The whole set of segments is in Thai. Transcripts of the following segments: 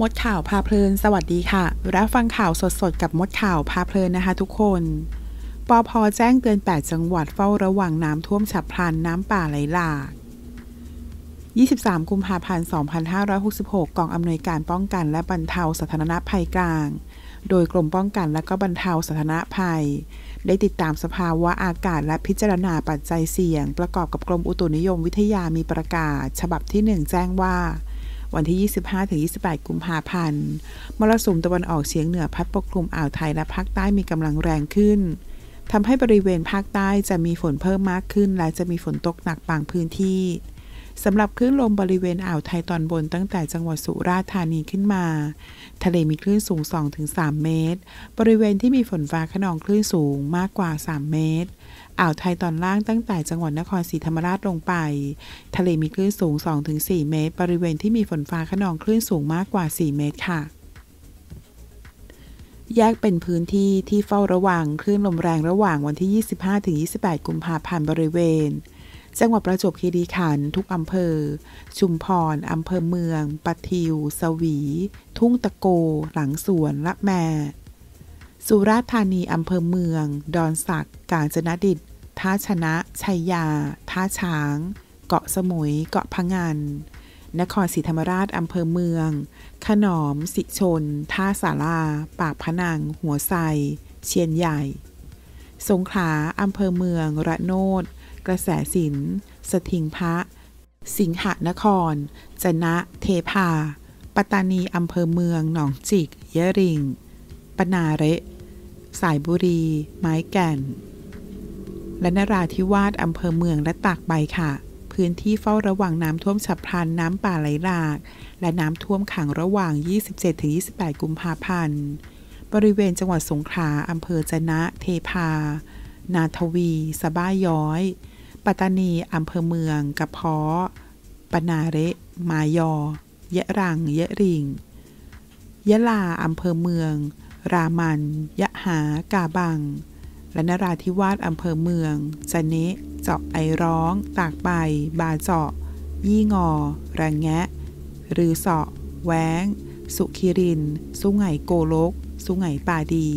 มดข่าวพาเพลิน สวัสดีค่ะรับฟังข่าวสด ๆ กับมดข่าว พาเพลิน นะคะทุกคน ปอพอแจ้งเตือน 8 จังหวัดเฝ้าระวังน้ำท่วม ฉับพลัน น้ำป่าไหลหลาก 23 กุมภาพันธ์ 2566 กองอำนวยการป้องกันและบรรเทาสาธารณภัยกลาง โดยกรมป้องกันและก็บรรเทาสาธารณภัย ได้ติดตามสภาวะอากาศและพิจารณาปัจจัยเสี่ยง ประกอบกับกรมอุตุนิยมวิทยามีประกาศ ฉบับที่ 1 แจ้งว่าวันที่ 25-28 กุมภาพันธ์ มรสุมตะวันออกเฉียงเหนือพัดปกคลุมอ่าวไทยและภาคใต้มีกำลังแรงขึ้น ทำให้บริเวณภาคใต้จะมีฝนเพิ่มมากขึ้นและจะมีฝนตกหนักบางพื้นที่สำหรับคลื่นลมบริเวณ อ่าวไทยตอนบนตั้งแต่จังหวัดสุราษฎร์ธานีขึ้นมา ทะเลมีคลื่นสูง 2-3 เมตร บริเวณที่มีฝนฟ้าขนองคลื่นสูงมากกว่า 3 เมตร อ่าวไทยตอนล่างตั้งแต่จังหวัดนครศรีธรรมราชลงไป ทะเลมีคลื่นสูง 2-4 เมตร บริเวณที่มีฝนฟ้าขนองคลื่นสูงมากกว่า 4 เมตรค่ะ แยกเป็นพื้นที่ที่เฝ้าระวังคลื่นลมแรงระหว่างวันที่ 25-28 กุมภาพันธ์บริเวณจังหวัดประจวบคีรีขันธ์ทุกอำเภอ ชุมพรอำเภอเมืองปะทิว สวี ทุ่งตะโก หลังสวนละแมสุราษฎร์ธานีอำเภอเมือง ดอนสักกาญจนดิตท่าชนะ ชัยยาท่าช้าง เกาะสมุยเกาะพะงัน นครศรีธรรมราชอำเภอเมือง ขนอม สิชนท่าสาราปากพนัง หัวไซเชียนใหญ่สงขลาอำเภอเมือง ระโนดกระแสศิลสถิงพระ สิงหนคร จนะ เทพาปัตตานีอำเภอเมืองหนองจิกเยริงปนาเรสายบุรี ไม้แก่น และนราธิวาสอำเภอเมืองและตากใบค่ะ พื้นที่เฝ้าระวังน้ำท่วมฉับพลันน้ำป่าไหลหลากและน้ำท่วมขังระหว่าง 27-28 กุมภาพันธ์บริเวณจังหวัดสงขลาอำเภอจนะ เทพา นาทวี สบ้าย้อยปัตตานีอำเภอเมืองกระเพาะปนาเร มายอยะรังยะริงยะลาอำเภอเมือง รามันยะหา กาบัง และนราธิวาสอำเภอเมืองสเนะเจาะไอร้อง ตากใบ บาเจาะ ยี่งอ ระงแงะรือเสาะแว้ง สุขิริน สุไหงโกโลก สุไหงป่าดี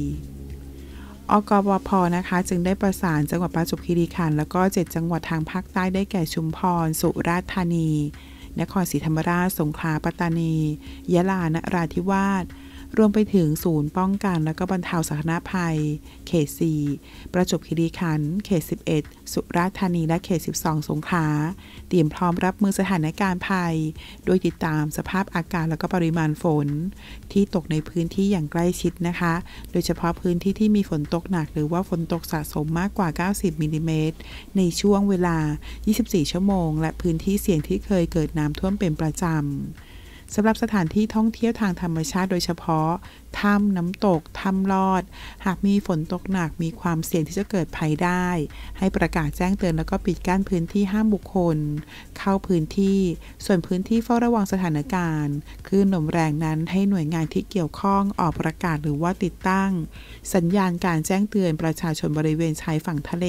อกวพนะคะ จึงได้ประสานจังหวัดประจวบคีรีขันธ์แล้วก็7จังหวัดทางภาคใต้ได้แก่ชุมพร สุราษฎร์ธานี นครศรีธรรมราชสงขลาปัตตานี ยะลา นราธิวาสรวมไปถึงศูนย์ป้องกันและก็บรรเทาสาธารณภัยเขต4ประจบคีรีขันเขต 11 สุราษฎร์ธานีและเขต 12 สงขลาเตรียมพร้อมรับมือสถานการณ์ภัย โดยติดตามสภาพอากาศและก็ปริมาณฝน ที่ตกในพื้นที่อย่างใกล้ชิดนะคะ โดยเฉพาะพื้นที่ที่มีฝนตกหนัก หรือว่าฝนตกสะสมมากกว่า 90มิลิเมตรในช่วงเวลา 24 ชั่วโมง และพื้นที่เสี่ยงที่เคยเกิดน้ำท่วมเป็นประจำสำหรับสถานที่ท่องเที่ยวทางธรรมชาติโดยเฉพาะ ถ้ำน้ำตกถ้ำลอด หากมีฝนตกหนัก มีความเสี่ยงที่จะเกิดภัยได้ ให้ประกาศแจ้งเตือนแล้วก็ปิดกั้นพื้นที่ห้ามบุคคล เข้าพื้นที่ ส่วนพื้นที่เฝ้าระวังสถานการณ์คลื่นลมแรงนั้น ให้หน่วยงานที่เกี่ยวข้องออกประกาศหรือว่าติดตั้ง สัญญาณการแจ้งเตือนประชาชนบริเวณชายฝั่งทะเล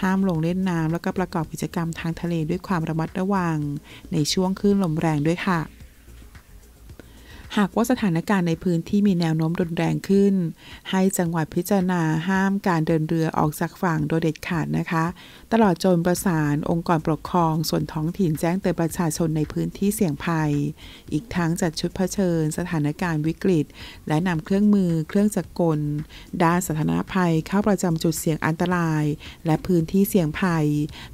ห้ามลงเล่นน้ำแล้วก็ประกอบกิจกรรมทางทะเลด้วยความระมัดระวัง ในช่วงคลื่นลมแรงด้วยค่ะหากว่าสถานการณ์ในพื้นที่มีแนวโน้มรุนแรงขึ้น ให้จังหวัดพิจารณาห้ามการเดินเรือออกจากฝั่งโดยเด็ดขาดนะคะ ตลอดจนประสานองค์กรปกครอง ส่วนท้องถิ่นแจ้งเตือนประชาชนในพื้นที่เสี่ยงภัย อีกทั้งจัดชุดเผชิญสถานการณ์วิกฤต และนำเครื่องมือเครื่องจักรกล ด้านสถานภัยเข้าประจำจุดเสี่ยงอันตรายและพื้นที่เสี่ยงภัย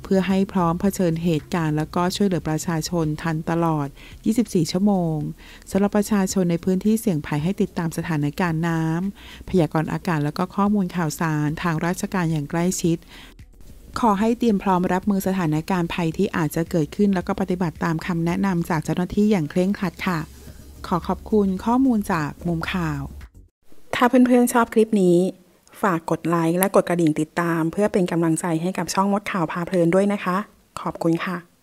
เพื่อให้พร้อมเผชิญเหตุการณ์และก็ช่วยเหลือประชาชนทันตลอด 24 ชั่วโมงสำหรับประชาชนในพื้นที่เสี่ยงภัยให้ติดตามสถานการณ์น้ำพยากรณ์อากาศและก็ข้อมูลข่าวสารทางราชการอย่างใกล้ชิด ขอให้เตรียมพร้อมรับมือสถานการณ์ภัยที่อาจจะเกิดขึ้นแล้วก็ปฏิบัติตามคำแนะนำจากเจ้าหน้าที่อย่างเคร่งครัดค่ะ ขอขอบคุณข้อมูลจากมุมข่าว ถ้าเพื่อนๆชอบคลิปนี้ ฝากกดไลค์และกดกระดิ่งติดตาม เพื่อเป็นกำลังใจให้กับช่องมดข่าวพาเพลินด้วยนะคะ ขอบคุณค่ะ